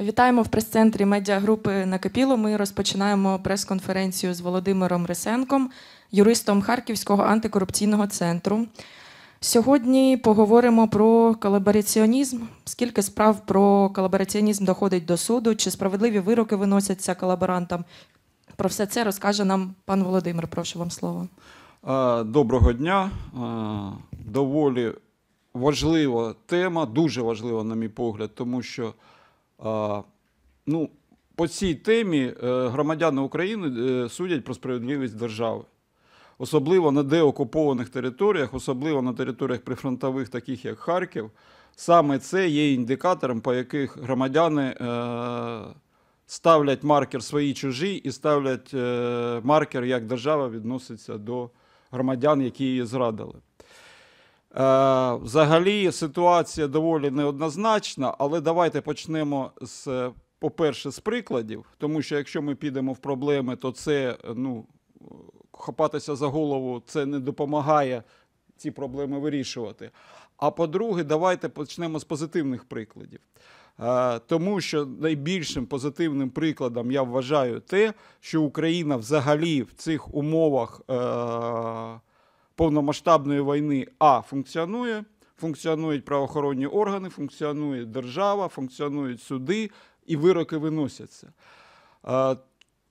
Вітаємо в прес-центрі медіагрупи Накипіло. Ми розпочинаємо прес-конференцію з Володимиром Ресенком, юристом Харківського антикорупційного центру. Сьогодні поговоримо про колабораціонізм. Скільки справ про колабораціонізм доходить до суду? Чи справедливі вироки виносяться колаборантам? Про все це розкаже нам пан Володимир. Прошу вам слово. Доброго дня. Доволі важлива тема, дуже важлива, на мій погляд, тому що ну, по цій темі е, громадяни України е, судять про справедливість держави. Особливо на деокупованих територіях, особливо на територіях прифронтових, таких як Харків, саме це є індикатором, по яких громадяни е, ставлять маркер свої чужі і ставлять маркер, як держава відноситься до громадян, які її зрадили. Е, взагалі ситуація доволі неоднозначна, але давайте почнемо з, е, по-перше, з прикладів, тому що якщо ми підемо в проблеми, то це е, ну, хапатися за голову це не допомагає ці проблеми вирішувати. А по-друге, давайте почнемо з позитивних прикладів. Тому що найбільшим позитивним прикладом я вважаю те, що Україна взагалі в цих умовах повномасштабної війни А функціонує, функціонують правоохоронні органи, функціонує держава, функціонують суди і вироки виносяться.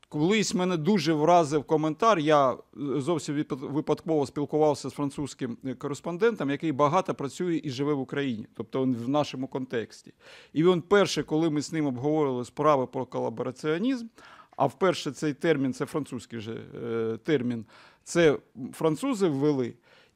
Колись мене дуже вразив коментар. Я е, зовсім випадково спілкувався з французьким е, кореспондентом, який багато працює і живе в Україні, тобто він в нашому контексті. І він перше, коли ми з ним обговорили справи про колабораціонізм, а вперше цей термін це французький же е, термін. Це французи ввели.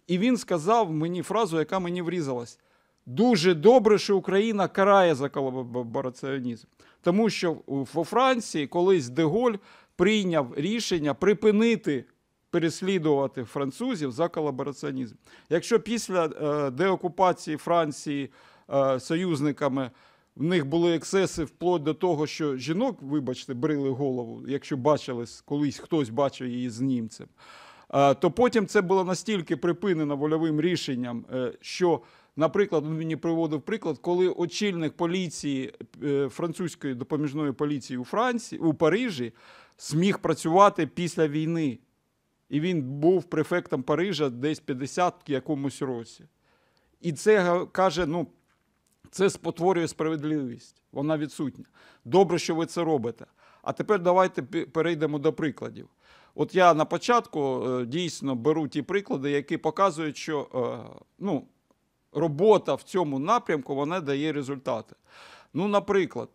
І він сказав мені фразу, яка мені врізалась. Дуже добре, що Україна карає за колабораціонізм. Тому що во Франції колись Деголь прийняв рішення припинити переслідувати французів за колабораціонізм. Якщо після е, деокупації Франції е, союзниками в них були ексеси вплоть до того, що жінок, вибачте, брили голову, якщо бачились колись хтось бачив її з німцем то потім це було настільки припинено вольовим рішенням, е, що, наприклад, він мені приводив приклад, коли очільник поліції е, французької допоміжної поліції у Франції у Парижі зміг працювати після війни, і він був префектом Парижа десь 50 в якомусь році. І це каже, ну. Це спотворює справедливість, вона відсутня. Добре, що ви це робите. А тепер давайте перейдемо до прикладів. От я на початку е, дійсно беру ті приклади, які показують, що е, ну, робота в цьому напрямку вона дає результати. Ну, наприклад,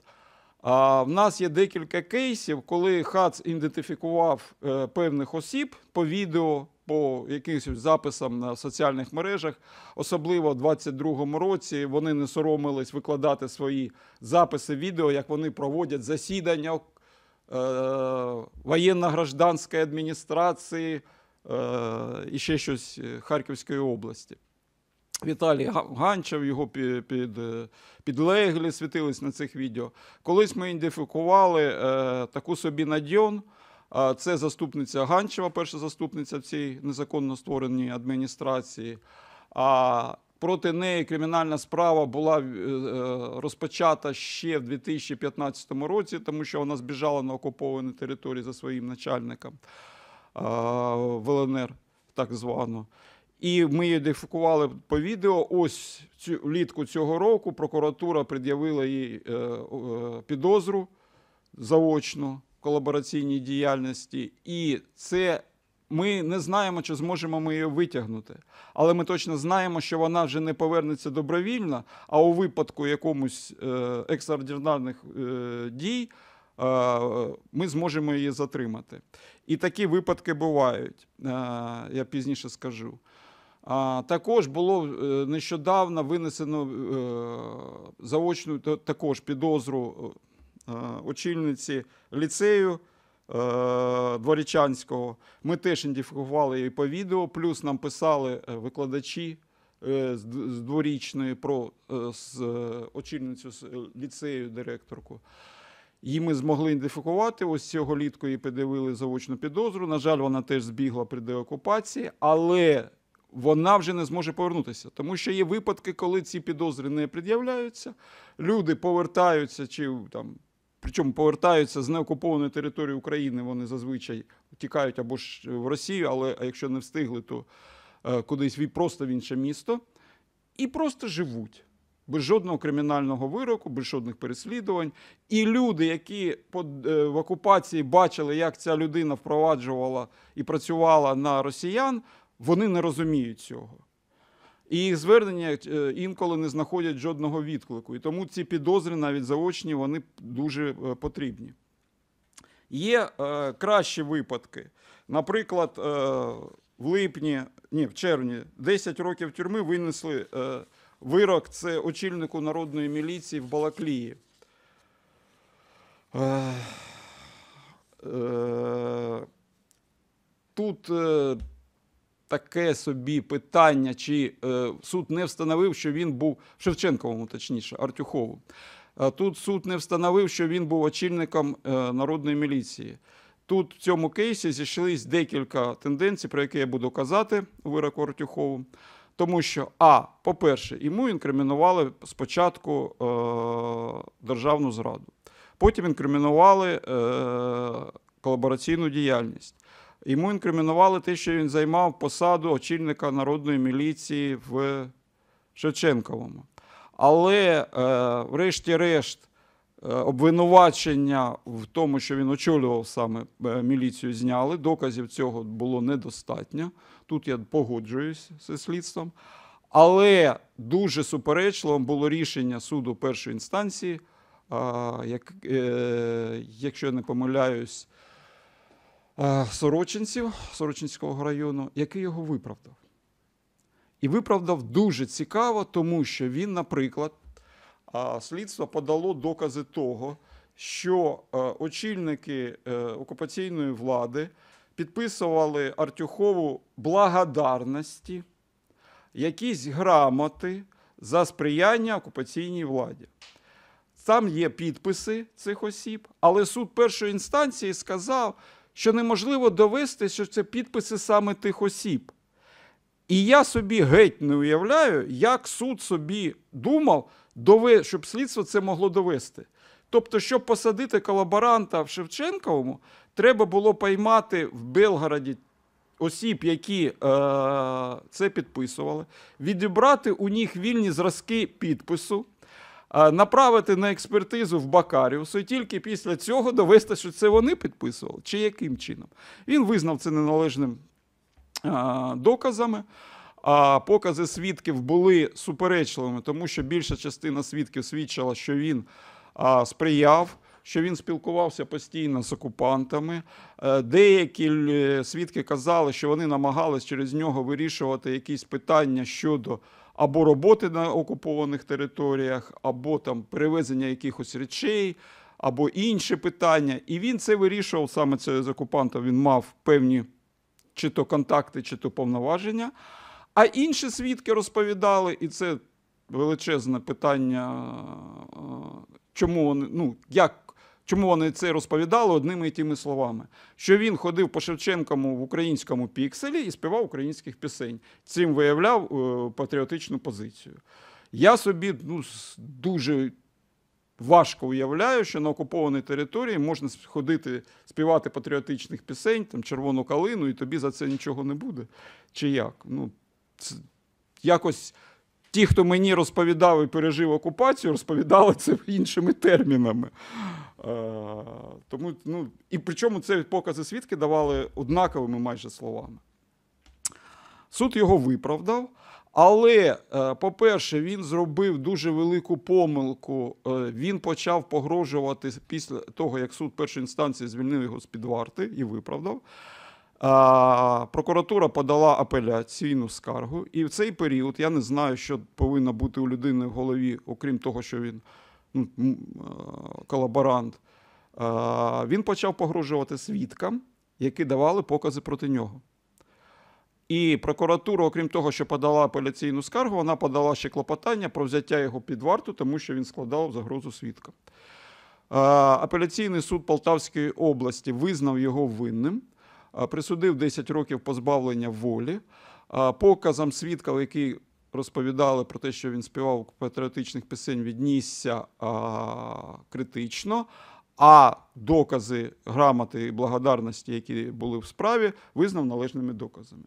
в нас є декілька кейсів, коли ХАЦ ідентифікував е, певних осіб по відео. По якимось записам на соціальних мережах, особливо в 2022 році, вони не соромились викладати свої записи відео, як вони проводять засідання Е, воєнно-гражданської адміністрації е, і ще щось Харківської області. Віталій Ганчев, його під, під, е, підлеглі світились на цих відео. Колись ми ідентифікували таку собі надьон. Це заступниця Ганчева, перша заступниця в цій незаконно створеній адміністрації. А Проти неї кримінальна справа була е, е, розпочата ще в 2015 році, тому що вона збіжала на окуповані території за своїм начальником е, ВЛНР, так звано. І ми її ідентифікували по відео. Ось цю влітку цього року прокуратура пред'явила їй підозру заочну колабораційній діяльності, і це ми не знаємо, чи зможемо ми її витягнути, але ми точно знаємо, що вона вже не повернеться добровільно. А у випадку якомусь е, екстраординарних е, дій е, ми зможемо її затримати. І такі випадки бувають. Я пізніше скажу. Також було нещодавно винесено заочну також підозру очільниці ліцею. Е, Дворічанського. Ми теж ідентифікували її по відео. Плюс нам писали е, викладачі е, з дворічної про з очільницю з ліцею директорку. Її ми змогли ідентифікувати. Ось цього літку її подивили заочну підозру. На жаль, вона теж збігла при деокупації, але вона вже не зможе повернутися, тому що є випадки, коли ці підозри не пред'являються. Люди повертаються чи там Причому повертаються з неокупованої території України, вони зазвичай тікають або ж в Росію, але якщо не встигли, то е, кудись просто в інше місто і просто живуть без жодного кримінального вироку, без жодних переслідувань. І люди, які е, в окупації бачили, як ця людина впроваджувала і працювала на росіян, вони не розуміють цього. І їх звернення е, інколи не знаходять жодного відклику. І тому ці підозри, навіть заочні, вони дуже е, потрібні. Є е, кращі випадки. Наприклад, е, в липні, ні, в червні 10 років тюрми винесли е, вирок це очільнику народної міліції в Балаклії. Е, е, тут. Е, таке собі питання, чи е, суд не встановив, що він був Шевченковому, точніше, Артюхову. Е, тут суд не встановив, що він був очільником е, народної міліції. Тут в цьому кейсі зійшлись декілька тенденцій, про які я буду казати у вироку Артюхову. Тому що, а, по-перше, йому інкримінували спочатку е, державну зраду, потім інкримінували е, колабораційну діяльність. Йому інкримінували те, що він займав посаду очільника народної міліції в Шевченковому. Але, е, врешті-решт, е, обвинувачення в тому, що він очолював саме е, міліцію, зняли. Доказів цього було недостатньо. Тут я погоджуюсь зі слідством. Але дуже суперечливим було рішення суду першої інстанції, якщо я не помиляюсь. Е, сорочинців Сорочинського району, який його виправдав. І виправдав дуже цікаво, тому що він, наприклад, е, слідство подало докази того, що е, очільники окупаційної влади підписували Артюхову благодарності, якісь грамоти за сприяння окупаційній владі. Там є підписи цих осіб, але суд першої інстанції сказав, що неможливо довести, що це підписи саме тих осіб. І я собі геть не уявляю, як суд собі думав, щоб слідство це могло довести. Тобто, щоб посадити колаборанта в Шевченковому, треба було поймати в Белгороді осіб, які е, це підписували, відібрати у них вільні зразки підпису. Е, направити на експертизу в Бакаріусу і тільки після цього довести, що це вони підписували, чи яким чином. Він визнав це неналежним е, доказами. А покази свідків були суперечливими, тому що більша частина свідків свідчила, що він е, сприяв. Що він спілкувався постійно з окупантами. Деякі свідки казали, що вони намагались через нього вирішувати якісь питання щодо або роботи на окупованих територіях, або там перевезення якихось речей, або інше питання. І він це вирішував саме це з окупантом. Він мав певні чи то контакти, чи то повноваження. А інші свідки розповідали, і це величезне питання, чому вони ну як Чому вони це розповідали одними і тими словами? Що він ходив по Шевченкому в українському пікселі і співав українських пісень, цим виявляв е, патріотичну позицію. Я собі ну, дуже важко уявляю, що на окупованій території можна ходити співати патріотичних пісень, там червону калину, і тобі за це нічого не буде. Чи як? Ну, якось. Ті, хто мені розповідав і пережив окупацію, розповідали це іншими термінами. Е, тому, ну, І причому це покази свідки давали однаковими майже словами. Суд його виправдав. Але, е, по-перше, він зробив дуже велику помилку. Е, він почав погрожувати після того, як суд першої інстанції звільнив його з під варти і виправдав. Прокуратура подала апеляційну скаргу. І в цей період я не знаю, що повинно бути у людини в голові, окрім того, що він. Ну, е, колаборант, е, він почав погрожувати свідкам, які давали покази проти нього. І прокуратура, окрім того, що подала апеляційну скаргу, вона подала ще клопотання про взяття його під варту, тому що він складав загрозу свідкам. Е, апеляційний суд Полтавської області визнав його винним, присудив 10 років позбавлення волі. Показам свідків, який розповідали про те, що він співав патріотичних пісень, віднісся а, критично. А докази грамоти і благодарності, які були в справі, визнав належними доказами.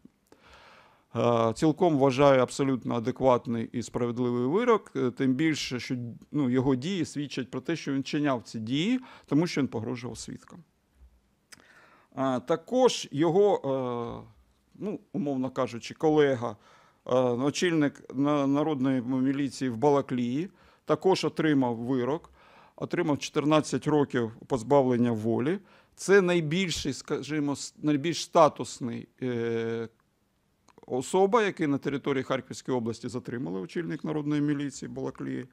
Е, цілком вважаю абсолютно адекватний і справедливий вирок, е, тим більше, що ну, його дії свідчать про те, що він чиняв ці дії, тому що він погрожував свідкам. Е, також його, ну, умовно кажучи, колега Е, очільник народної міліції в Балаклії, також отримав вирок, отримав 14 років позбавлення волі. Це найбільший, скажімо, найбільш статусний е, особа, який на території Харківської області затримали очільник народної міліції Балаклії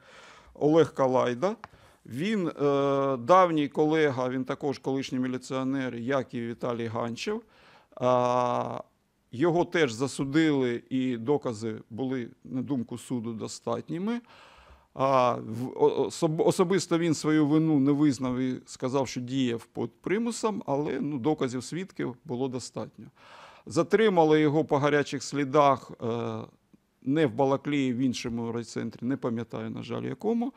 Олег Калайда. Він е, давній колега, він також колишній міліціонер, як і Віталій Ганчев. Його теж засудили, і докази були, на думку суду, достатніми. А Особисто він свою вину не визнав і сказав, що діяв під примусом, але ну, доказів свідків було достатньо. Затримали його по гарячих слідах е, не в Балаклії, в іншому райцентрі, не пам'ятаю, на жаль, якому.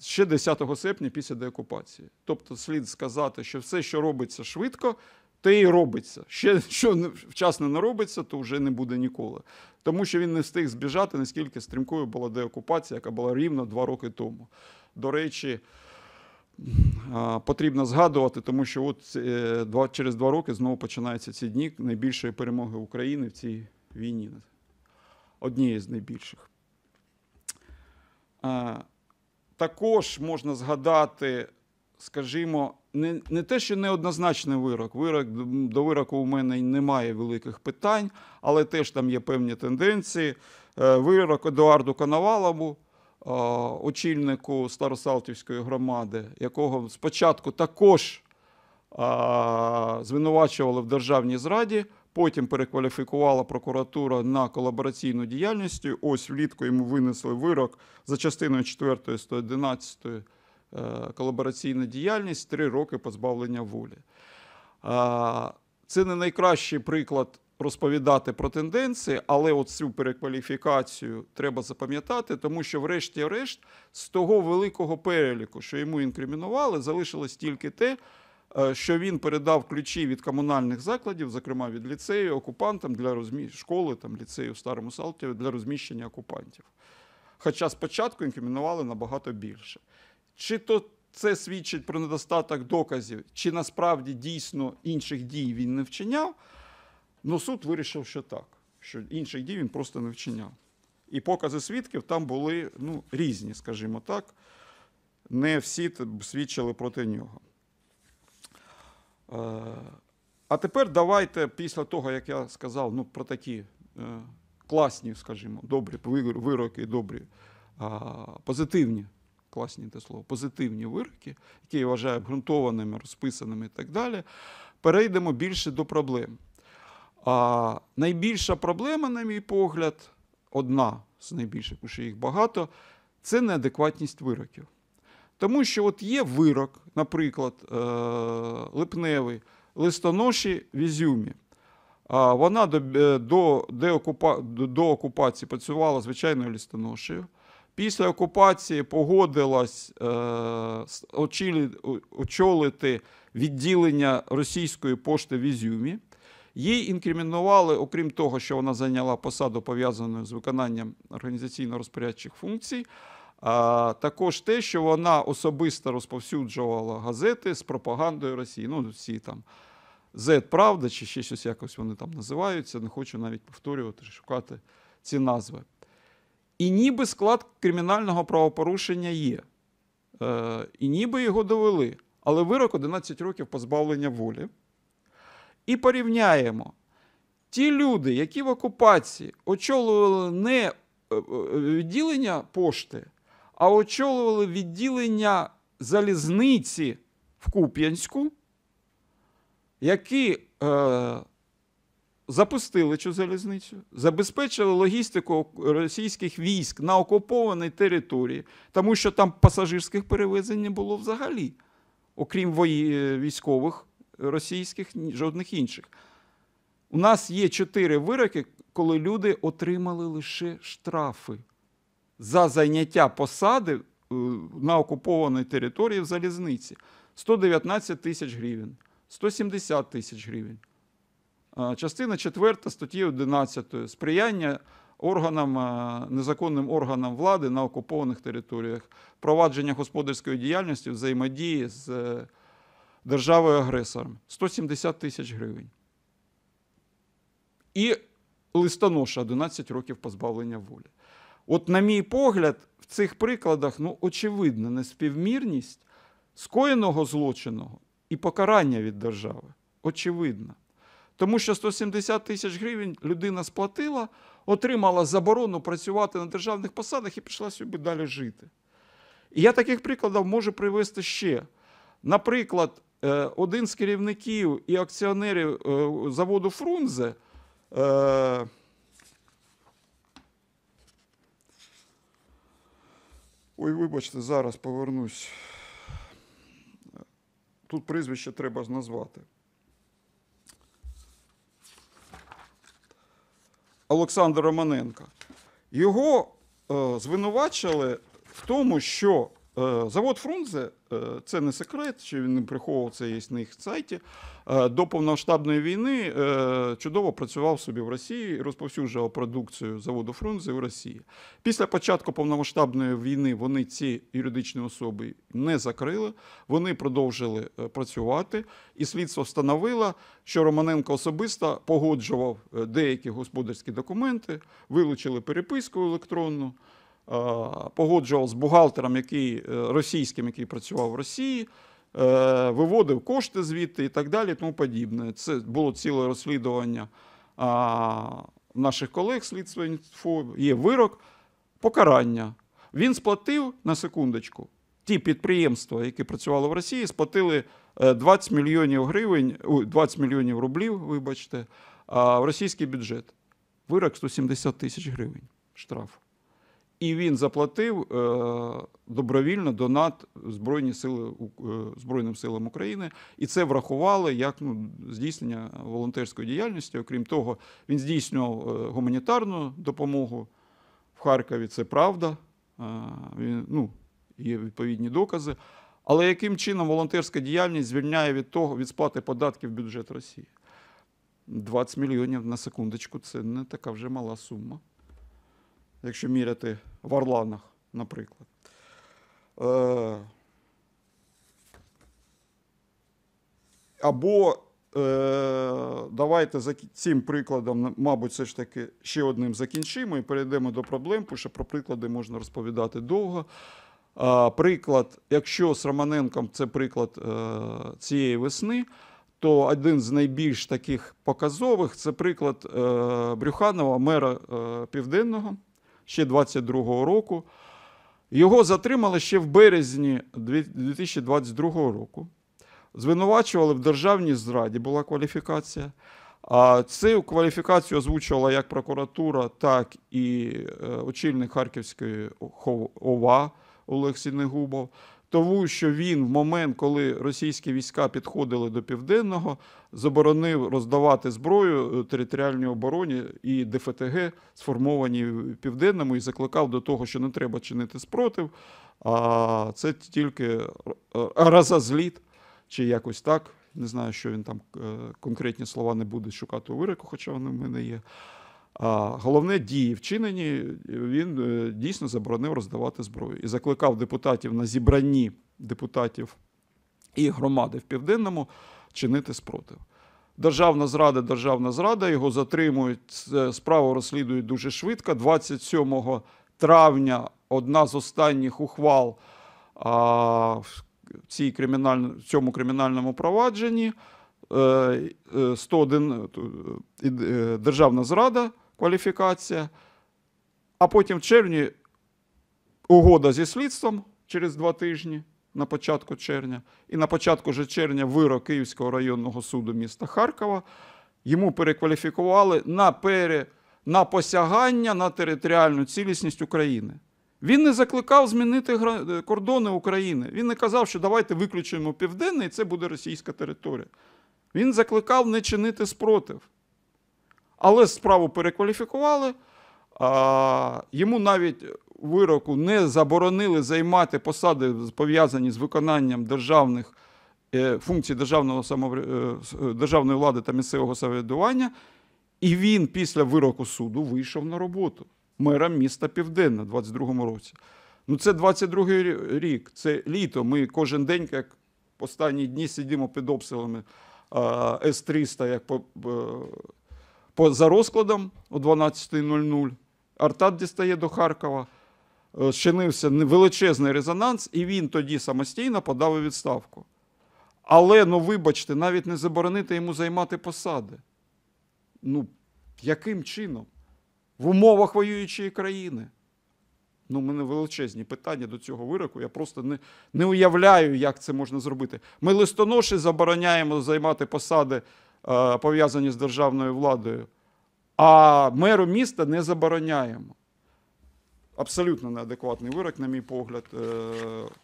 Ще 10 серпня після деокупації. Тобто, слід сказати, що все, що робиться швидко, те й робиться. Ще що вчасно не робиться, то вже не буде ніколи. Тому що він не встиг збіжати, наскільки стрімкою була деокупація, яка була рівно два роки тому. До речі, потрібно згадувати, тому що от е, через два роки знову починаються ці дні найбільшої перемоги України в цій війні. Однієї з найбільших. Також можна згадати скажімо, не не те, що неоднозначний вирок. Вирок до вироку у мене немає великих питань, але теж там є певні тенденції. Е, вирок Едуарду Коновалову, е, очільнику Старосалтівської громади, якого спочатку також е, звинувачували в державній зраді. Потім перекваліфікувала прокуратура на колабораційну діяльність. Ось влітку йому винесли вирок за частиною 4 111 Е, колабораційна діяльність, три роки позбавлення волі. Це не найкращий приклад розповідати про тенденції, але оцю перекваліфікацію треба запам'ятати, тому що, врешті-решт, з того великого переліку, що йому інкримінували, залишилось тільки те. Е, що він передав ключі від комунальних закладів, зокрема від ліцею, окупантам для розмі... школи, там, ліцею в Старому Салтіві для розміщення окупантів. Хоча спочатку інкримінували набагато більше. Чи то це свідчить про недостаток доказів, чи насправді дійсно інших дій він не вчиняв, ну суд вирішив, що так, що інших дій він просто не вчиняв. І покази свідків там були ну, різні, скажімо так. Не всі свідчили проти нього. Е, а тепер давайте, після того, як я сказав, ну, про такі е, класні, скажімо, добрі вироки, добрі, позитивні класні те слово, позитивні вироки, які я вважаю обґрунтованими, розписаними і так далі, перейдемо більше до проблем. А найбільша проблема, на мій погляд, одна з найбільших, що їх багато, це неадекватність вироків. Тому що от є вирок, наприклад, е, липневий, листоноші в Ізюмі. Вона до е, до, до, окупа, до, до окупації працювала звичайною листоношею. Після окупації погодилась е, очолити відділення російської пошти в Ізюмі. Їй інкримінували, окрім того, що вона зайняла посаду пов'язану з виконанням організаційно-розпорядчих функцій, а також те, що вона особисто розповсюджувала газети з пропагандою Росії. Ну, всі там z Правда чи ще щось якось вони там називаються. Не хочу навіть повторювати, шукати ці назви. І ніби склад кримінального правопорушення є. Е, І ніби його довели. Але вирок 11 років позбавлення волі. І порівняємо: ті люди, які в окупації очолювали не е, е, відділення пошти, а очолювали відділення залізниці в Куп'янську, які е, запустили цю залізницю, забезпечили логістику російських військ на окупованій території, тому що там пасажирських перевезень не було взагалі, окрім е, військових російських, жодних інших. У нас є чотири вироки, коли люди отримали лише штрафи за зайняття посади е, на окупованій території в залізниці 119 тисяч гривень, 170 тисяч гривень. Е, частина 4 статті 11 сприяння органам, е, незаконним органам влади на окупованих територіях, провадження господарської діяльності, взаємодії з е, державою-агресором 170 тисяч гривень. І листоноша 11 років позбавлення волі. От, на мій погляд, в цих прикладах ну, очевидна неспівмірність скоєного злочиного і покарання від держави. Очевидно. Тому що 170 тисяч гривень людина сплатила, отримала заборону працювати на державних посадах і пішла собі далі жити. І я таких прикладів можу привести ще. Наприклад, е, один з керівників і акціонерів е, заводу Фрунзе. Е, ой, вибачте, зараз повернусь. Тут прізвище треба назвати. Олександр Романенко. Його е, звинувачили в тому, що Е, завод Фрунзе, е, це не секрет, що він не приховувався є на їх сайті. Е, до повномасштабної війни чудово працював собі в Росії, і розповсюджував продукцію заводу Фрунзе в Росії. Після початку повномасштабної війни вони ці юридичні особи не закрили, вони продовжили працювати, і слідство встановило, що Романенко особисто погоджував деякі господарські документи, вилучили переписку електронну. Е, погоджував з бухгалтером, який е, російським, який працював в Росії, е, виводив кошти звідти і так далі. Тому подібне. Це було ціле розслідування наших колег слідства інфо. Є вирок, покарання. Він сплатив на секундочку. Ті підприємства, які працювали в Росії, сплатили 20 мільйонів гривень, 20 мільйонів рублів, вибачте, в російський бюджет. Вирок 170 тисяч гривень штрафу. І він заплатив е, добровільно донат Збройні сили е, Збройним силам України, і це врахували як ну, здійснення волонтерської діяльності. Окрім того, він здійснював е, гуманітарну допомогу в Харкові. Це правда. Він, ну, Є відповідні докази. Але яким чином волонтерська діяльність звільняє від того від сплати податків в бюджет Росії? 20 мільйонів на секундочку це не така вже мала сума якщо міряти в Орланах, наприклад. Е, або е, давайте за цим прикладом, мабуть, все ж таки ще одним закінчимо і перейдемо до проблем, тому що про приклади можна розповідати довго. Е, приклад, якщо з Романенком це приклад цієї весни, то один з найбільш таких показових це приклад Брюханова, мера Південного ще 22-го року. Його затримали ще в березні 2022 року. Звинувачували в державній зраді, була кваліфікація. А цю кваліфікацію озвучувала як прокуратура, так і е, очільник Харківської ОВА Олексій Негубов тому що він в момент, коли російські війська підходили до південного, заборонив роздавати зброю е, територіальній обороні і ДФТГ, сформовані в південному, і закликав до того, що не треба чинити спротив. А це тільки разозліт, е, чи якось так. Не знаю, що він там е, конкретні слова не буде шукати у вироку, хоча вони в мене є головне дії вчинені він е, дійсно заборонив роздавати зброю і закликав депутатів на зібранні депутатів і громади в південному чинити спротив. Державна зрада, державна зрада, його затримують. Справу розслідують дуже швидко. 27 травня одна з останніх ухвал в, цій криміналь... в цьому кримінальному провадженні 101 е, е, державна зрада кваліфікація. А потім в червні угода зі слідством через два тижні на початку червня. І на початку же червня вирок Київського районного суду міста Харкова. Йому перекваліфікували на пере, на посягання на територіальну цілісність України. Він не закликав змінити е, кордони України. Він не казав, що давайте виключимо Південне і це буде російська територія. Він закликав не чинити спротив. Але справу перекваліфікували, а, йому навіть вироку не заборонили займати посади, пов'язані з виконанням державних е, функцій державного е, е, державної влади та місцевого самоврядування. І він після вироку суду вийшов на роботу мером міста Південне в 22-му році. Ну, це 22-й рік, це літо. Ми кожен день, як останні дні, сидимо під обстрілами С-300, як по, За розкладом о 12.00 Артат дістає до Харкова, чинився е, величезний резонанс, і він тоді самостійно подав у відставку. Але, ну вибачте, навіть не заборонити йому займати посади. Ну, яким чином? В умовах воюючої країни. Ну, у мене величезні питання до цього вироку. Я просто не не уявляю, як це можна зробити. Ми листоноші забороняємо займати посади Е, пов'язані з державною владою, а меру міста не забороняємо. Абсолютно неадекватний вирок, на мій погляд, е,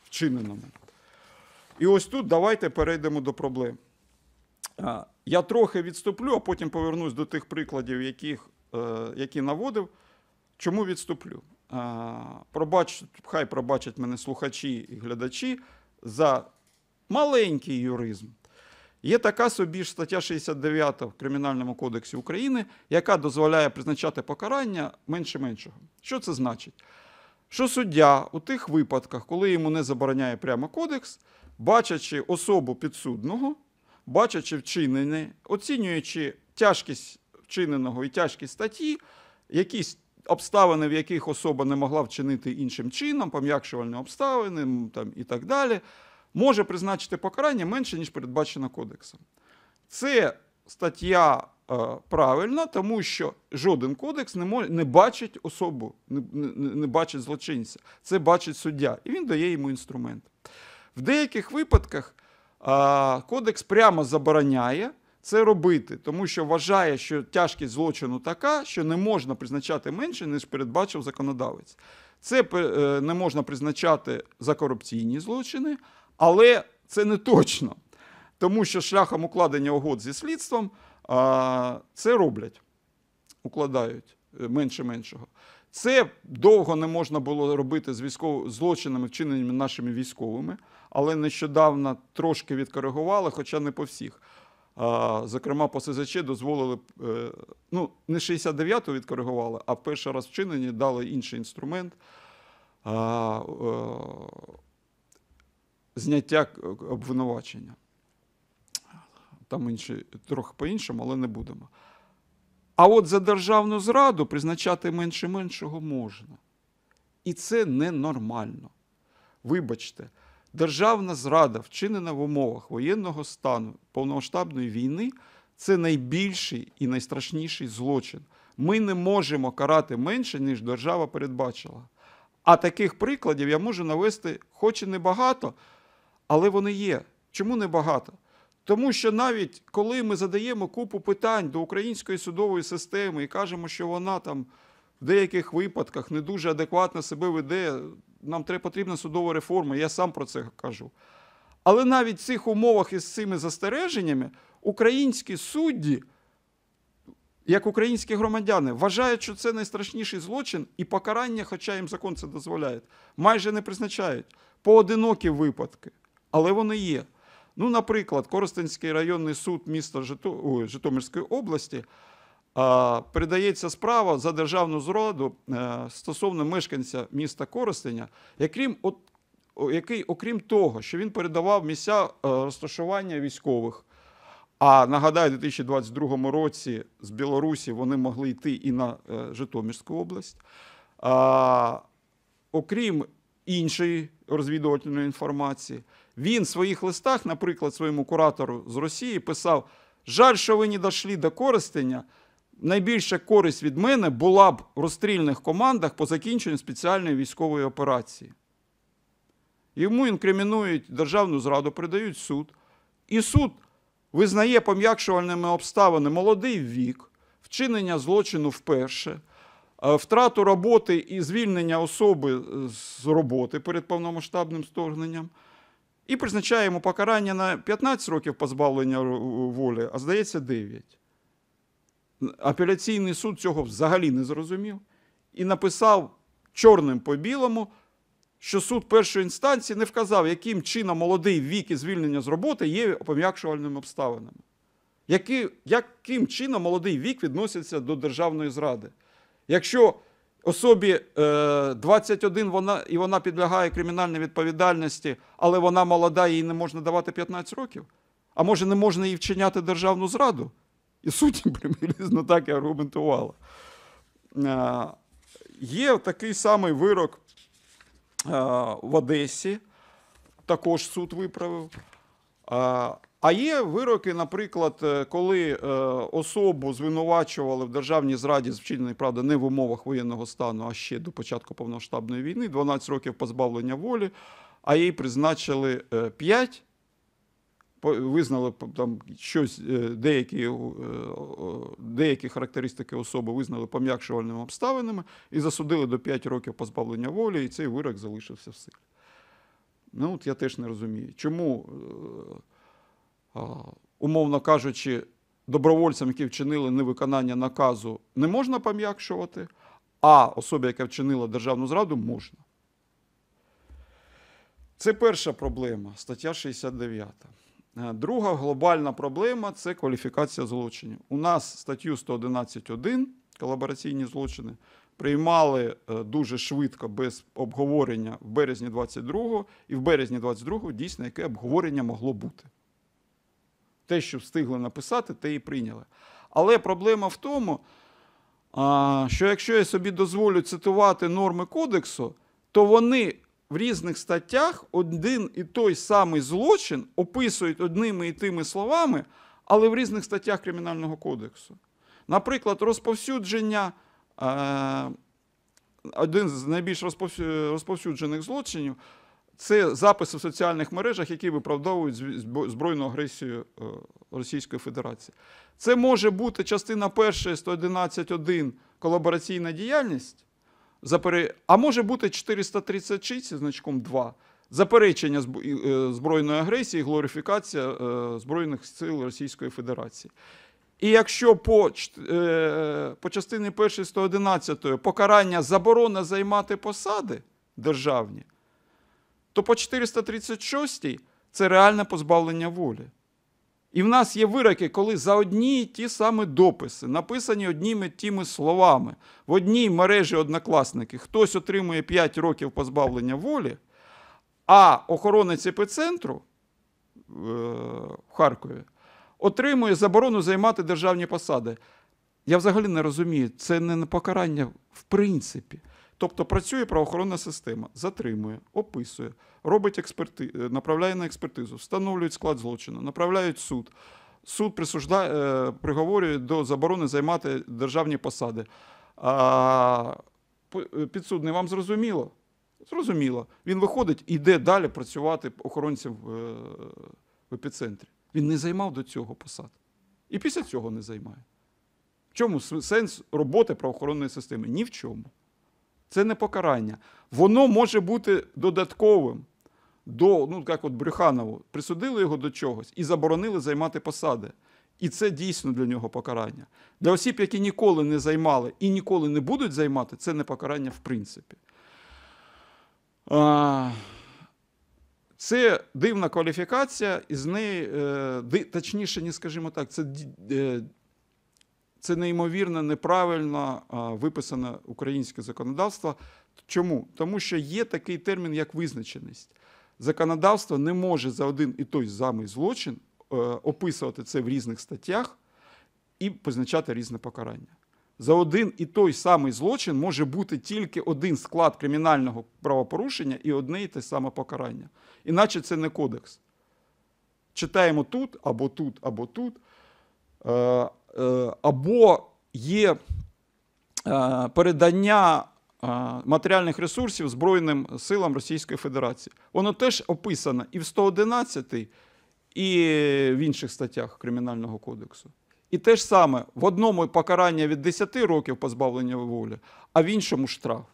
вчиненому. І ось тут давайте перейдемо до проблем. Е, я трохи відступлю, а потім повернусь до тих прикладів, яких, які наводив. Чому відступлю? Пробач, Хай пробачать мене слухачі і глядачі за маленький юризм. Є така собі ж стаття 69 в Кримінальному кодексі України, яка дозволяє призначати покарання менше меншого. Що це значить? Що суддя у тих випадках, коли йому не забороняє прямо кодекс, бачачи особу підсудного, бачачи вчинене, оцінюючи тяжкість вчиненого і тяжкість статті, якісь обставини, в яких особа не могла вчинити іншим чином, пом'якшувальні обставини там, і так далі може призначити покарання менше, ніж передбачено кодексом. Це стаття е, правильна, тому що жоден кодекс не мож, не бачить особу, не, не, не бачить злочинця. Це бачить суддя, і він дає йому інструмент. В деяких випадках е, кодекс прямо забороняє. Це робити, тому що вважає, що тяжкість злочину така, що не можна призначати менше, ніж передбачив законодавець. Це е, не можна призначати за корупційні злочини, але це не точно, тому що шляхом укладення угод зі слідством це роблять, укладають е, менше меншого. Це довго не можна було робити з військов... злочинами, вчиненими нашими військовими, але нещодавно трошки відкоригували, хоча не по всіх. Зокрема, по СЗЧ дозволили е, ну, не 69-ту відкоригували, а в перший раз вчинені дали інший інструмент е, зняття обвинувачення. Там інші, трохи по-іншому, але не будемо. А от за державну зраду призначати менше меншого можна. І це ненормально. Вибачте, державна зрада, вчинена в умовах воєнного стану, повномасштабної війни, це найбільший і найстрашніший злочин. Ми не можемо карати менше, ніж держава передбачила. А таких прикладів я можу навести, хоч і небагато але вони є. Чому небагато? Тому що навіть коли ми задаємо купу питань до української судової системи і кажемо, що вона там в деяких випадках не дуже адекватно себе веде, нам потрібна судова реформа, я сам про це кажу. Але навіть в цих умовах із цими застереженнями українські судді, як українські громадяни, вважають, що це найстрашніший злочин, і покарання, хоча їм закон це дозволяє, майже не призначають поодинокі випадки але вони є. Ну, наприклад, Коростенський районний суд міста Житомирської області передається справа за державну зраду е, стосовно мешканця міста Коростеня, який, окрім того, що він передавав місця е, розташування військових. А нагадаю, у 2022 році з Білорусі вони могли йти і на е, Житомирську область. А, Окрім іншої розвідувальної інформації, він в своїх листах, наприклад, своєму куратору з Росії писав: Жаль, що ви не дійшли до користення. Найбільша користь від мене була б в розстрільних командах по закінченню спеціальної військової операції. Йому інкримінують державну зраду, придають суд. І суд визнає пом'якшувальними обставини молодий вік, вчинення злочину вперше, е, втрату роботи і звільнення особи з роботи перед повномасштабним вторгненням і призначаємо покарання на 15 років позбавлення волі, а здається, 9. Апеляційний суд цього взагалі не зрозумів і написав чорним по білому, що суд першої інстанції не вказав, яким чином молодий вік і звільнення з роботи є пом'якшувальними обставинами. Яким чином молодий вік відноситься до державної зради? Якщо Особі 21 е, вона і вона підлягає кримінальній відповідальності, але вона молода, їй не можна давати 15 років. А може, не можна їй вчиняти державну зраду? І судді приблизно так і аргументувала. Е, є такий самий вирок е, в Одесі, також суд виправив. А є вироки, наприклад, е, коли е, особу звинувачували в державній зраді з вчиненої правда не в умовах воєнного стану, а ще до початку повноштабної війни, 12 років позбавлення волі, а їй призначили 5, е, визнали там щось, деякі деякі характеристики особи визнали пом'якшувальними обставинами і засудили до 5 років позбавлення волі, і цей вирок залишився в силі. Ну от я теж не розумію, чому умовно кажучи, добровольцям, які вчинили невиконання наказу, не можна пом'якшувати, а особі, яка вчинила державну зраду, можна. Це перша проблема, стаття 69. Е, друга глобальна проблема це кваліфікація злочинів. У нас статтю 111.1 колабораційні злочини приймали е, дуже швидко без обговорення в березні 22-го, і в березні 22-го дійсно яке обговорення могло бути те, що встигли написати, те і прийняли. Але проблема в тому, що якщо я собі дозволю цитувати норми кодексу, то вони в різних статтях один і той самий злочин описують одними і тими словами, але в різних статтях Кримінального кодексу. Наприклад, розповсюдження. Е, один з найбільш розповсюджених злочинів це записи в соціальних мережах, які виправдовують збройну агресію е, Російської Федерації. Це може бути частина першої 111.1 колабораційна діяльність, а може бути 436 значком 2 заперечення е, збройної агресії, глорифікація е, Збройних сил Російської Федерації. І якщо по по частині першої 111 покарання заборона займати посади державні то по 436 й це реальне позбавлення волі. І в нас є вироки, коли за одні і ті самі дописи, написані одніми тими словами, в одній мережі однокласники хтось отримує 5 років позбавлення волі, а охоронець епіцентру е, в Харкові отримує заборону займати державні посади. Я взагалі не розумію, це не покарання в принципі. Тобто працює правоохоронна система, затримує, описує, робить експерти... Е, направляє на експертизу, встановлюють склад злочину, направляють суд. Суд присуждає, е, приговорює до заборони займати державні посади. А е, підсудний вам зрозуміло? Зрозуміло. Він виходить і йде далі працювати охоронцем в, в епіцентрі. Він не займав до цього посад. І після цього не займає. В чому сенс роботи правоохоронної системи? Ні в чому. Це не покарання. Воно може бути додатковим до, ну як от Брюханову, присудили його до чогось і заборонили займати посади. І це дійсно для нього покарання. Для осіб, які ніколи не займали і ніколи не будуть займати, це не покарання в принципі. Це дивна кваліфікація, і з неї, е, точніше, не скажімо так, це е, це неймовірно неправильно виписане українське законодавство. Чому? Тому що є такий термін, як визначеність. Законодавство не може за один і той самий злочин е, описувати це в різних статтях і позначати різне покарання. За один і той самий злочин може бути тільки один склад кримінального правопорушення і одне і те саме покарання. Іначе це не кодекс. Читаємо тут або тут, або тут. Е, Е, або є е, передання е, матеріальних ресурсів Збройним силам Російської Федерації. Воно теж описано і в 111, і в інших статтях Кримінального кодексу. І те ж саме в одному покарання від 10 років позбавлення волі, а в іншому штраф.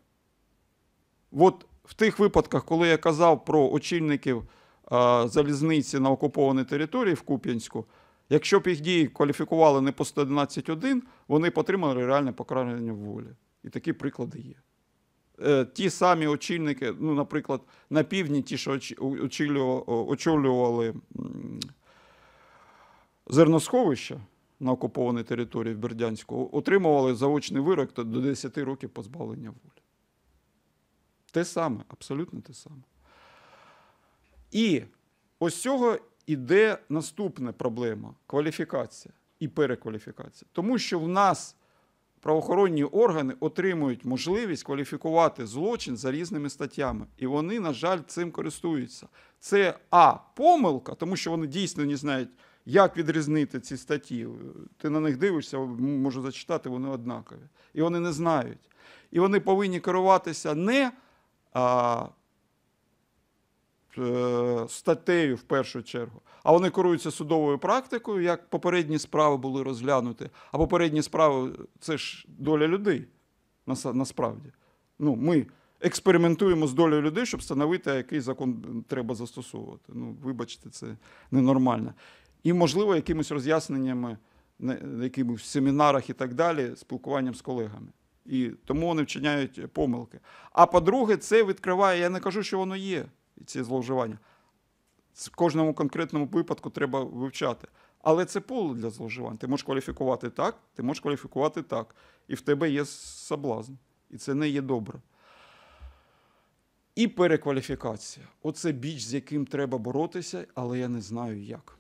От в тих випадках, коли я казав про очільників а, залізниці на окупованій території в Куп'янську. Якщо б їх дії кваліфікували не по 111, вони б отримали реальне покарання волі. І такі приклади є. Е, ті самі очільники, ну, наприклад, на півдні ті, що очолювали зерносховища на окупованій території в Бердянську, отримували заочний вирок до 10 років позбавлення волі. Те саме, абсолютно те саме. І ось цього іде наступна проблема кваліфікація і перекваліфікація. Тому що в нас правоохоронні органи отримують можливість кваліфікувати злочин за різними статтями. І вони, на жаль, цим користуються. Це А, помилка, тому що вони дійсно не знають. Як відрізнити ці статті? Ти на них дивишся, можу зачитати, вони однакові. І вони не знають. І вони повинні керуватися не Е, статтею в першу чергу. А вони керуються судовою практикою, як попередні справи були розглянуті. А попередні справи це ж доля людей насправді. Ну, Ми експериментуємо з долею людей, щоб встановити, який закон треба застосовувати. Ну, Вибачте, це ненормально. І, можливо, якимись роз'ясненнями, якимось в семінарах і так далі, спілкуванням з колегами. І тому вони вчиняють помилки. А по-друге, це відкриває, я не кажу, що воно є ці зловживання. З кожному конкретному випадку треба вивчати. Але це поле для зловживань. Ти можеш кваліфікувати так, ти можеш кваліфікувати так. І в тебе є соблазн. І це не є добре. І перекваліфікація. Оце біч, з яким треба боротися, але я не знаю як.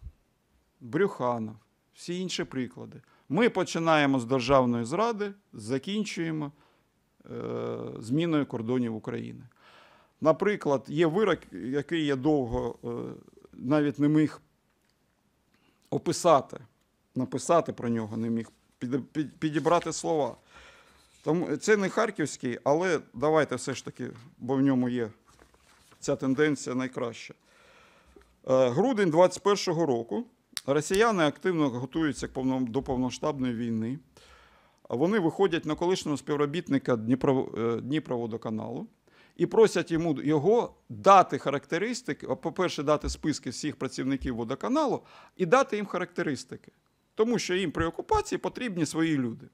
Брюханов, всі інші приклади. Ми починаємо з державної зради, закінчуємо е, зміною кордонів України. Наприклад, є вирок, який я довго е, навіть не міг описати, написати про нього не міг, підібрати слова. Тому е, це не харківський, але давайте все ж таки, бо в ньому є ця тенденція найкраща. Е, грудень 21-го року росіяни активно готуються до повноштабної війни. Вони виходять на колишнього співробітника Дніпроводоканалу і просять йому його дати характеристики, по-перше, дати списки всіх працівників водоканалу і дати їм характеристики, тому що їм при окупації потрібні свої люди.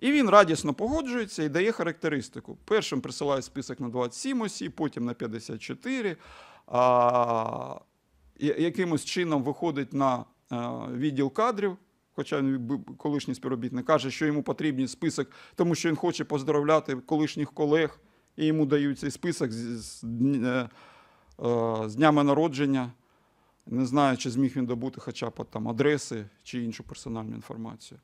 І він радісно погоджується і дає характеристику. Першим присилає список на 27 осіб, потім на 54, а, якимось чином виходить на е, відділ кадрів. Хоча він колишній співробітник каже, що йому потрібен список, тому що він хоче поздравляти колишніх колег і йому дають цей список з, е, е, з днями народження. Не знаю, чи зміг він добути хоча б там адреси чи іншу персональну інформацію.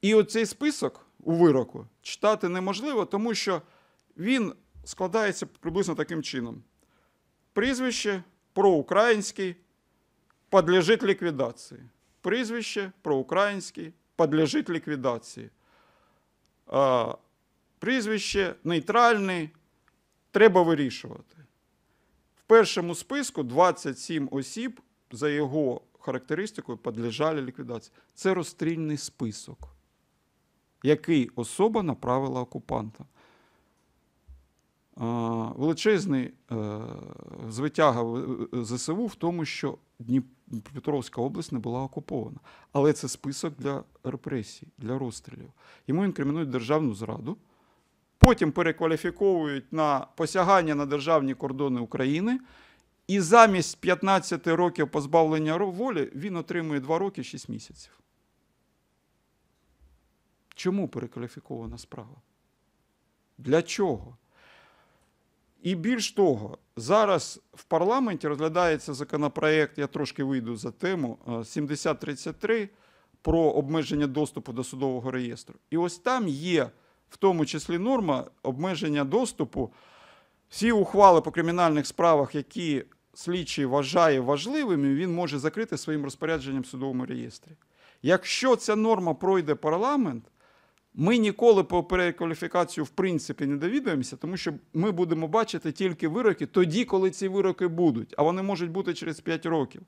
І оцей список у вироку читати неможливо, тому що він складається приблизно таким чином: прізвище проукраїнський подлежить ліквідації. Прізвище проукраїнський подлежить ліквідації прізвище нейтральне, треба вирішувати. В першому списку 27 осіб за його характеристикою підлежали ліквідації. Це розстрільний список, який особа направила окупанта. Величезний е, звитяга е, ЗСУ в тому, що Дніпропетровська область не була окупована. Але це список для репресій, для розстрілів. Йому інкримінують державну зраду потім перекваліфіковують на посягання на державні кордони України. І замість 15 років позбавлення волі він отримує 2 роки 6 місяців. Чому перекваліфікована справа? Для чого? І більш того, зараз в парламенті розглядається законопроект, я трошки вийду за тему 7033 е, про обмеження доступу до судового реєстру. І ось там є в тому числі норма обмеження доступу. Всі ухвали по кримінальних справах, які слідчий вважає важливими, він може закрити своїм розпорядженням в судовому реєстрі. Якщо ця норма пройде парламент, ми ніколи по перекваліфікацію в принципі не довідуємося, тому що ми будемо бачити тільки вироки тоді, коли ці вироки будуть, а вони можуть бути через 5 років.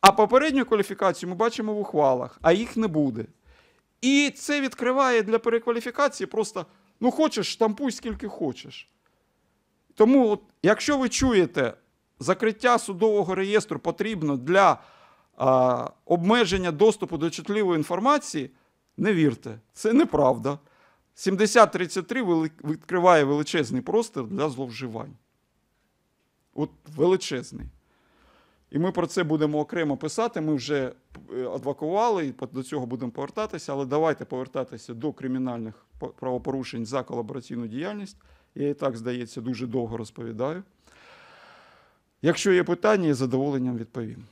А попередню кваліфікацію ми бачимо в ухвалах, а їх не буде. І це відкриває для перекваліфікації просто ну хочеш, штампуй скільки хочеш. Тому, от, якщо ви чуєте, закриття судового реєстру потрібно для а, обмеження доступу до чутливої інформації, не вірте, це неправда. 7033 відкриває величезний простір для зловживань. От величезний. І ми про це будемо окремо писати. Ми вже е, адвокували і до цього будемо повертатися, але давайте повертатися до кримінальних правопорушень за колабораційну діяльність. Я і так, здається, дуже довго розповідаю. Якщо є питання, я задоволенням відповім.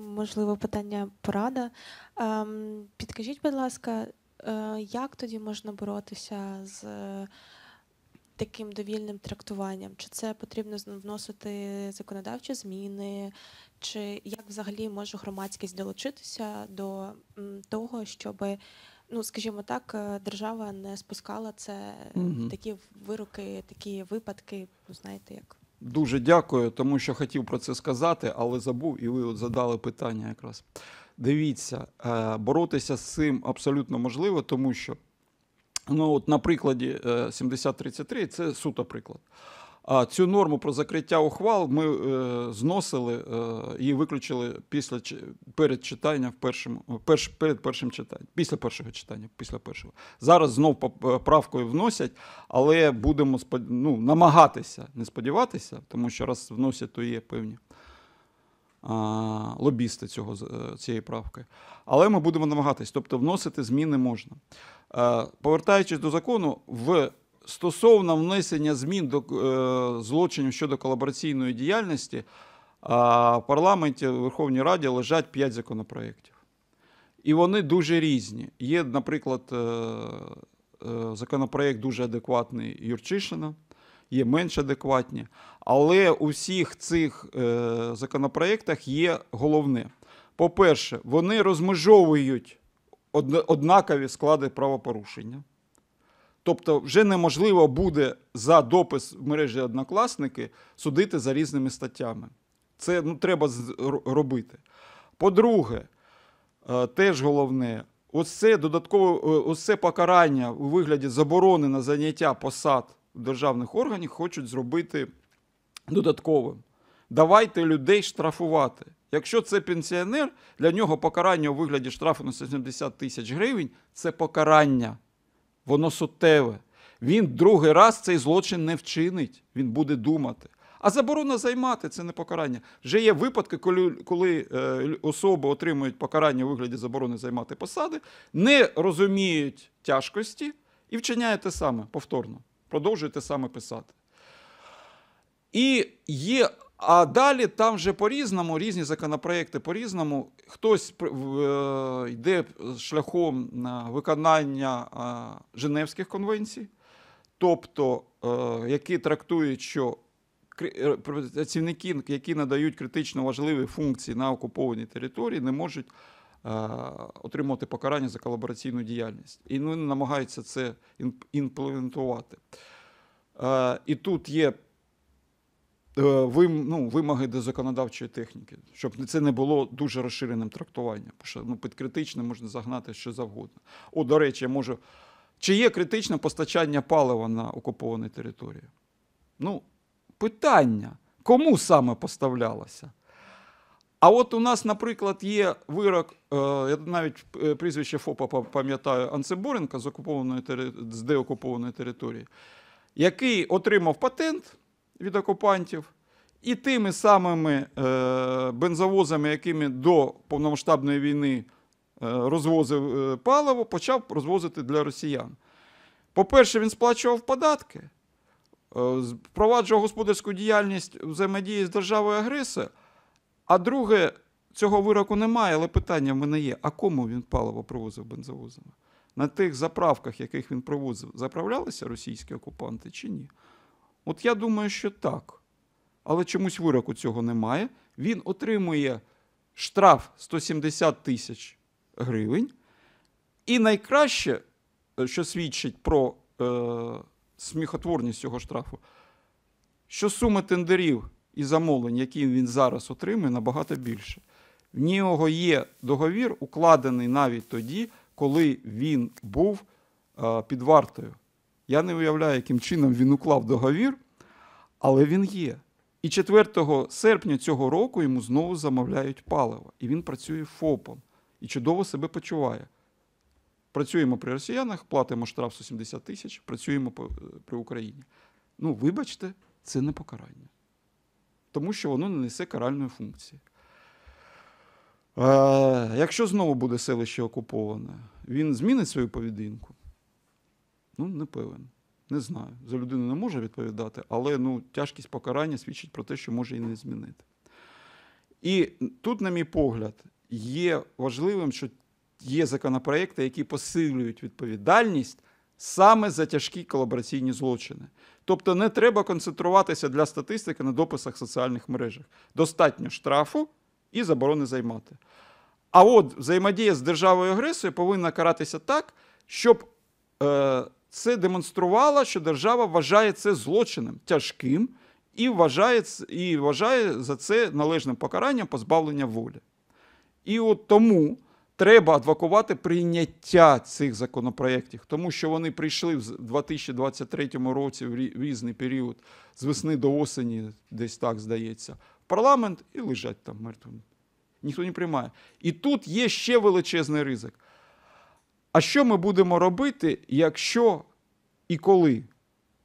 можливо, питання порада. Ем, підкажіть, будь ласка, е, як тоді можна боротися з таким довільним трактуванням? Чи це потрібно вносити законодавчі зміни? Чи як взагалі може громадськість долучитися до того, щоб, ну скажімо так, е, держава не спускала це угу. такі вироки, такі випадки? Ну знаєте, як Дуже дякую, тому що хотів про це сказати, але забув, і ви от задали питання якраз. Дивіться, е, боротися з цим абсолютно можливо, тому що, ну от на прикладі 7033 е, це суто приклад. А цю норму про закриття ухвал ми е, зносили е, і виключили після перед читання в першому е, перш перед першим читанням, після першого читання. Після першого зараз знов е, правкою вносять, але будемо ну, намагатися не сподіватися, тому що раз вносять, то є певні а, лобісти цього е, цієї правки. Але ми будемо намагатись, тобто вносити зміни можна. Повертаючись до закону, в стосовно внесення змін до е, злочинів щодо колабораційної діяльності, е, в парламенті в Верховній Раді лежать 5 законопроєктів. І вони дуже різні. Є, наприклад, е, законопроєкт дуже адекватний Юрчишина, є менш адекватні. Але у всіх цих законопроєктах є головне. По-перше, вони розмежовують однакові склади правопорушення. Тобто, вже неможливо буде за допис в мережі однокласники судити за різними статтями. Це ну, треба робити. По-друге, е, теж головне, ось це додаткове ось це покарання у вигляді заборони на заняття посад державних органів хочуть зробити додатковим. Давайте людей штрафувати. Якщо це пенсіонер, для нього покарання у вигляді штрафу на 70 тисяч гривень це покарання воно суттеве. Він другий раз цей злочин не вчинить, він буде думати. А заборона займати це не покарання. Вже є випадки, коли коли е, особи отримують покарання у вигляді заборони займати посади, не розуміють тяжкості і вчиняють те саме повторно, продовжують те саме писати. І є а далі там вже по-різному, різні законопроекти по-різному. Хтось е, йде шляхом е, виконання е, Женевських конвенцій, тобто які трактують, що працівники, які надають критично важливі функції на окупованій території, не можуть отримати покарання за колабораційну діяльність. І вони намагаються це імплементувати. І тут є. Е, вим, ну, вимоги до законодавчої техніки, щоб це не було дуже розширеним трактуванням. Що, ну, під критичне можна загнати що завгодно. О, до речі, я можу. Чи є критичне постачання палива на окупованій території? Ну, питання, кому саме поставлялося? А от у нас, наприклад, є вирок, е, я навіть е, прізвище ФОПа пам'ятаю Анцеборенка з окупованої з деокупованої території, який отримав патент від окупантів, і тими самими е, бензовозами, якими до повномасштабної війни е, розвозив е, паливо, почав розвозити для росіян. По-перше, він сплачував податки, впроваджував господарську діяльність взаємодії з державою агресором А друге, цього вироку немає, але питання в мене є: а кому він паливо провозив бензовозами? На тих заправках, яких він провозив, заправлялися російські окупанти чи ні? От я думаю, що так. Але чомусь вироку цього немає. Він отримує штраф 170 тисяч гривень. І найкраще, е, що свідчить про е, сміхотворність цього штрафу, що сума тендерів і замовлень, які він зараз отримує, набагато більше. В нього є договір, укладений навіть тоді, коли він був е, під вартою. Я не уявляю, яким чином він уклав договір, але він є. І 4 серпня цього року йому знову замовляють паливо. І він працює ФОПом і чудово себе почуває. Працюємо при росіянах, платимо штраф 170 тисяч, працюємо е, при Україні. Ну, вибачте, це не покарання. Тому що воно не несе каральної функції. Е, Якщо знову буде селище окуповане, він змінить свою поведінку. Ну, не певен. Не знаю. За людину не може відповідати, але ну, тяжкість покарання свідчить про те, що може і не змінити. І тут, на мій погляд, є важливим, що є законопроекти, які посилюють відповідальність саме за тяжкі колабораційні злочини. Тобто не треба концентруватися для статистики на дописах в соціальних мережах. Достатньо штрафу і заборони займати. А от взаємодія з державою агресією повинна каратися так, щоб. Е, це демонструвало, що держава вважає це злочином тяжким і вважає і вважає за це належним покаранням позбавлення волі. І от тому треба адвокувати прийняття цих законопроєктів, тому що вони прийшли в 2023 році в різний період з весни до осені, десь так здається, в парламент і лежать там мертвими. Ніхто не приймає. І тут є ще величезний ризик. А що ми будемо робити, якщо і коли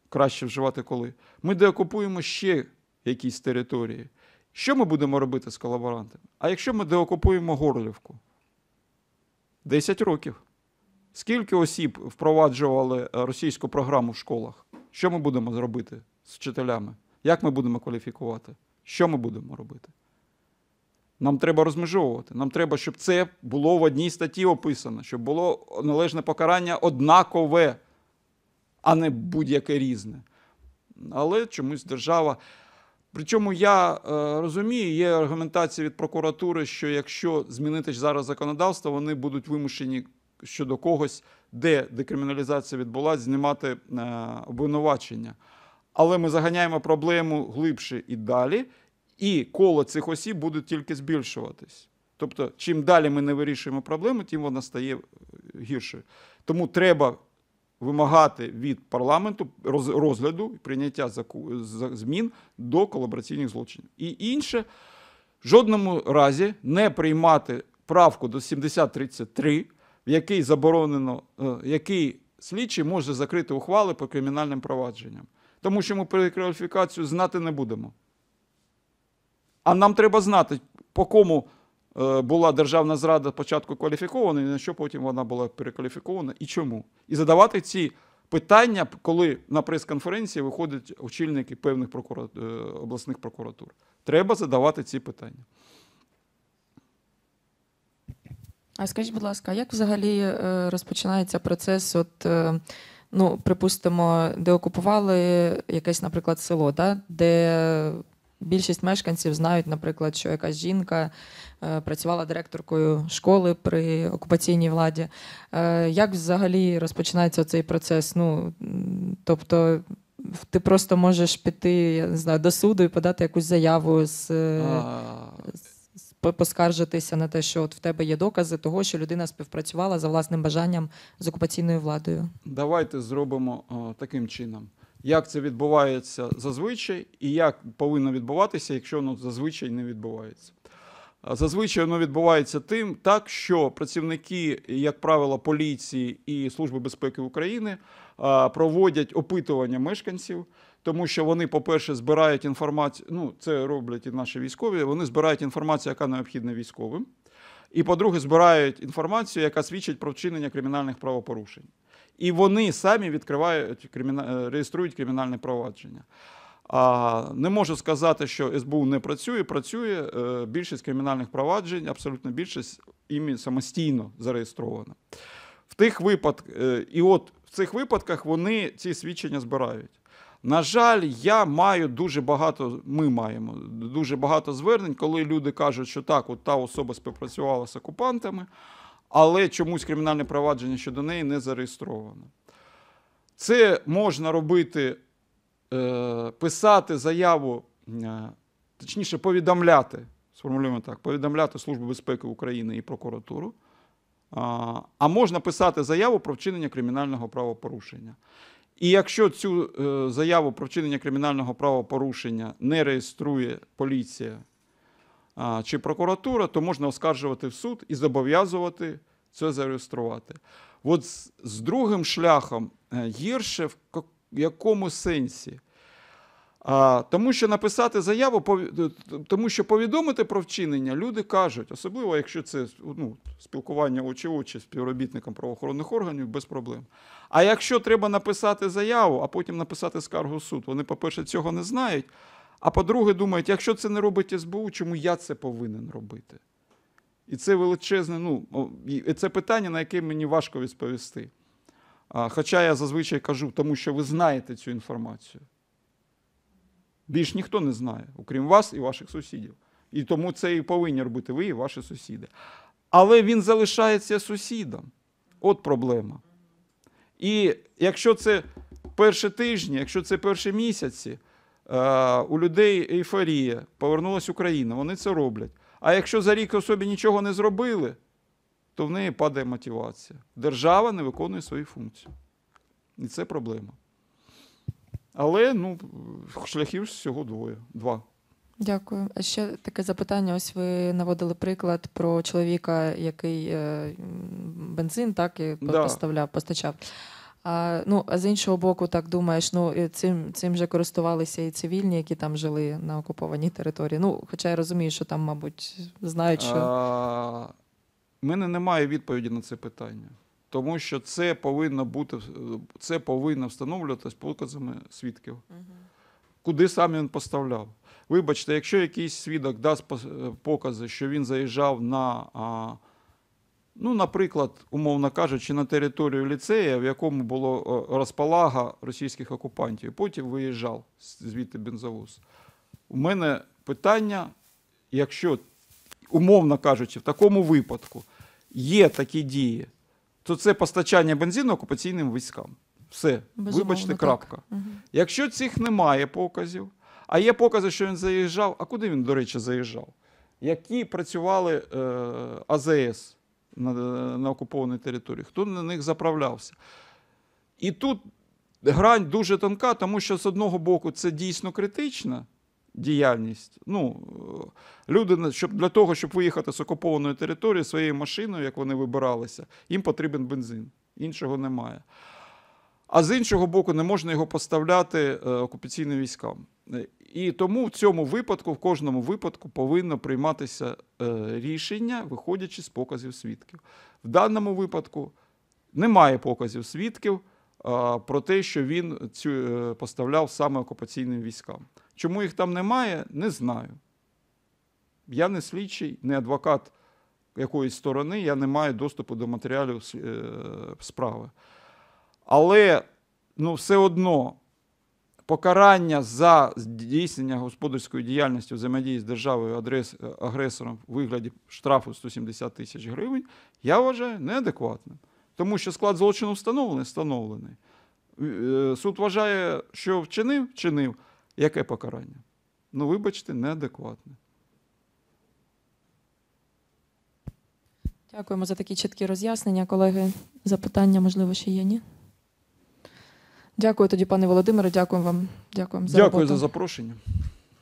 краще вживати коли? Ми деокупуємо ще якісь території. Що ми будемо робити з колаборантами? А якщо ми деокупуємо Горлівку? Десять років. Скільки осіб впроваджували е, російську програму в школах? Що ми будемо зробити з вчителями? Як ми будемо кваліфікувати? Що ми будемо робити? Нам треба розмежовувати. Нам треба, щоб це було в одній статті описано, щоб було належне покарання однакове, а не будь-яке різне. Але чомусь держава. Причому я е, розумію, є аргументація від прокуратури, що якщо змінити зараз законодавство, вони будуть вимушені щодо когось, де декриміналізація відбулася, знімати е, обвинувачення. Але ми заганяємо проблему глибше і далі. І коло цих осіб буде тільки збільшуватись. Тобто, чим далі ми не вирішуємо проблему, тим вона стає е, гіршою. Тому треба вимагати від парламенту розгляду прийняття змін до колабораційних злочинів. І інше, в жодному разі не приймати правку до 7033, в якій заборонено, е, який слідчий може закрити ухвали по кримінальним провадженням. Тому що ми перекваліфікацію знати не будемо. А нам треба знати, по кому е, була державна зрада спочатку кваліфікована, і на що потім вона була перекваліфікована і чому. І задавати ці питання, коли на прес-конференції виходять очільники певних прокуратур, е, обласних прокуратур. Треба задавати ці питання. А скажіть, будь ласка, як взагалі е, розпочинається процес? От ну, припустимо, де окупували якесь, наприклад, село, да? де Більшість мешканців знають, наприклад, що якась жінка е, працювала директоркою школи при окупаційній владі. Е, як взагалі розпочинається цей процес? Ну тобто ти просто можеш піти я не знаю, до суду і подати якусь заяву з. Е, поскаржитися на те, що от в тебе є докази того, що людина співпрацювала за власним бажанням з окупаційною владою. Давайте зробимо о, таким чином як це відбувається зазвичай, і як повинно відбуватися, якщо воно зазвичай не відбувається. Зазвичай воно відбувається тим, так що працівники, як правило, поліції і Служби безпеки України проводять опитування мешканців, тому що вони, по-перше, збирають інформацію. Ну, це роблять і наші військові. Вони збирають інформацію, яка необхідна військовим. І, по-друге, збирають інформацію, яка свідчить про вчинення кримінальних правопорушень і вони самі відкривають е, реєструють кримінальне провадження. А не можу сказати, що СБУ не працює. Працює е, більшість кримінальних проваджень, абсолютно більшість імі самостійно зареєстровано. В тих випадках, е, і от в цих випадках вони ці свідчення збирають. На жаль, я маю дуже багато. Ми маємо дуже багато звернень, коли люди кажуть, що так, от та особа співпрацювала з окупантами але чомусь кримінальне провадження щодо неї не зареєстровано. Це можна робити, е, писати заяву, е, точніше, повідомляти, сформулюємо так, повідомляти Службу безпеки України і прокуратуру. Е, а можна писати заяву про вчинення кримінального правопорушення. І якщо цю заяву про вчинення кримінального правопорушення не реєструє поліція чи прокуратура, то можна оскаржувати в суд і зобов'язувати це зареєструвати. От з, з другим шляхом е, гірше в якому сенсі? А, Тому що написати заяву, е, тому що повідомити про вчинення люди кажуть, особливо якщо це ну, спілкування очі очі співробітникам співробітником правоохоронних органів, без проблем. А якщо треба написати заяву, а потім написати скаргу в суд, вони, по-перше, цього не знають. А по-друге, думають, якщо це не робить СБУ, чому я це повинен робити? І це величезне, ну, і це питання, на яке мені важко відповісти. Хоча я зазвичай кажу, тому що ви знаєте цю інформацію. Більш ніхто не знає, окрім вас і ваших сусідів. І тому це і повинні робити ви і ваші сусіди. Але він залишається сусідом. От проблема. І якщо це перші тижні, якщо це перші місяці. Е, у людей ейфорія, повернулася Україна, вони це роблять. А якщо за рік особі нічого не зробили, то в неї падає мотивація. Держава не виконує свої функції. І це проблема. Але ну, шляхів всього двоє. Два. Дякую. А ще таке запитання. Ось ви наводили приклад про чоловіка, який е, бензин так і да. поставляв, постачав. А ну, а з іншого боку, так думаєш, ну цим цим же користувалися і цивільні, які там жили на окупованій території. Ну, хоча я розумію, що там, мабуть, знають, що У мене немає відповіді на це питання, тому що це повинно бути це повинно встановлюватися показами свідків, угу. куди сам він поставляв. Вибачте, якщо якийсь свідок дасть е, покази, що він заїжджав на. А, Ну, наприклад, умовно кажучи, на територію ліцея, в якому було е, розпалага російських окупантів, потім виїжджав звідти бензовоз. У мене питання, якщо, умовно кажучи, в такому випадку є такі дії, то це постачання бензину окупаційним військам. Все, Безумовно, вибачте, крапка. Угу. Якщо цих немає показів, а є покази, що він заїжджав, а куди він, до речі, заїжджав? Які працювали е, АЗС? на, на окупованій території, хто на них заправлявся. І тут грань дуже тонка, тому що з одного боку це дійсно критична діяльність. Ну, е, люди, щоб Для того, щоб виїхати з окупованої території своєю машиною, як вони вибиралися, їм потрібен бензин. Іншого немає а з іншого боку, не можна його поставляти е, окупаційним військам. Е, і тому в цьому випадку, в кожному випадку, повинно прийматися е, рішення, виходячи з показів свідків. В даному випадку немає показів свідків про те, що він цю поставляв саме окупаційним військам. Чому їх там немає, не знаю. Я не слідчий, не адвокат якоїсь сторони, я не маю доступу до матеріалів справи. Але ну, все одно покарання за здійснення господарської діяльності взаємодії з державою адрес, агресором в вигляді штрафу 170 тисяч гривень, я вважаю неадекватним. Тому що склад злочину встановлений, встановлений. Е, суд вважає, що вчинив, вчинив. Яке покарання? Ну, вибачте, неадекватне. Дякуємо за такі чіткі роз'яснення, колеги. Запитання, можливо, ще є, ні? Дякую тоді, пане Володимире. Дякую вам. Дякую за Дякую роботу. за запрошення.